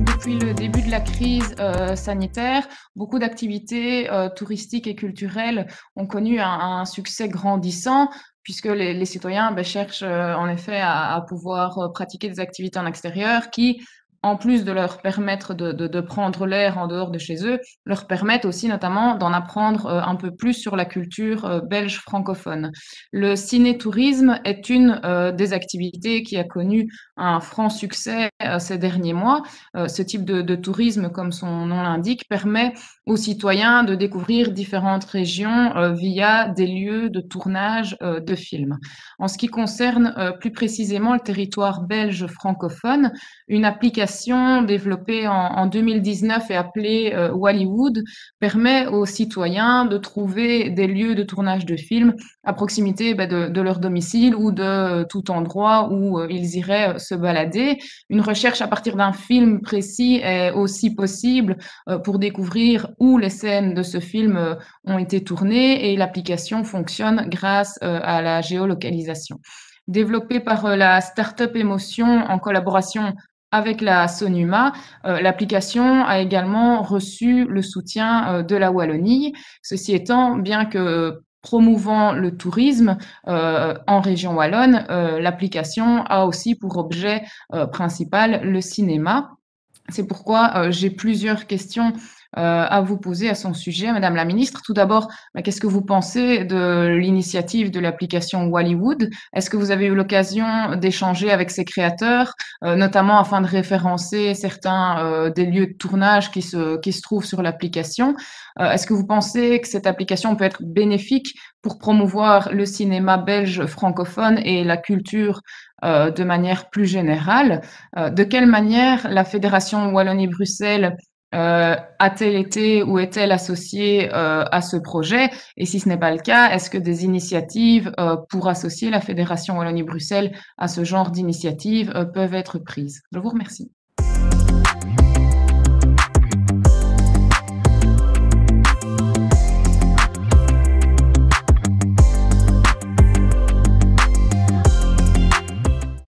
depuis le début de la crise euh, sanitaire, beaucoup d'activités euh, touristiques et culturelles ont connu un, succès grandissant puisque les, citoyens ben, cherchent euh, en effet à pouvoir pratiquer des activités en extérieur qui en plus de leur permettre de, prendre l'air en dehors de chez eux, leur permettent aussi notamment d'en apprendre euh, un peu plus sur la culture euh, belge francophone. Le ciné-tourisme est une euh, des activités qui a connu un franc succès ces derniers mois. ce type de, de, tourisme, comme son nom l'indique, permet aux citoyens de découvrir différentes régions via des lieux de tournage de films. En ce qui concerne plus précisément le territoire belge francophone, une application développée en, 2019 et appelée Hollywood, euh, Wallywood permet aux citoyens de trouver des lieux de tournage de films à proximité bah, de, leur domicile ou de euh, tout endroit où euh, ils iraient se balader. Une recherche à partir d'un film précis est aussi possible pour découvrir où les scènes de ce film ont été tournées et l'application fonctionne grâce à la géolocalisation Développée par la startup Emotion en collaboration avec la Sonuma, euh, l'application a également reçu le soutien euh, de la Wallonie. Ceci étant, bien que promouvant le tourisme euh, en région wallonne, l'application a aussi pour objet principal le cinéma. C'est pourquoi j'ai plusieurs questions euh, à vous poser à son sujet, Madame la Ministre. Tout d'abord, bah, qu'est-ce que vous pensez de l'initiative de l'application Wallywood Est-ce que vous avez eu l'occasion d'échanger avec ses créateurs, euh, notamment afin de référencer certains euh, des lieux de tournage qui se, qui se trouvent sur l'application Est-ce que vous pensez que cette application peut être bénéfique pour promouvoir le cinéma belge francophone et la culture de manière plus générale. de quelle manière la Fédération Wallonie-Bruxelles euh, a-t-elle été ou est-elle associée euh, à ce projet Et si ce n'est pas le cas, est-ce que des initiatives euh, pour associer la Fédération Wallonie-Bruxelles à ce genre d'initiatives euh, peuvent être prises Je vous remercie.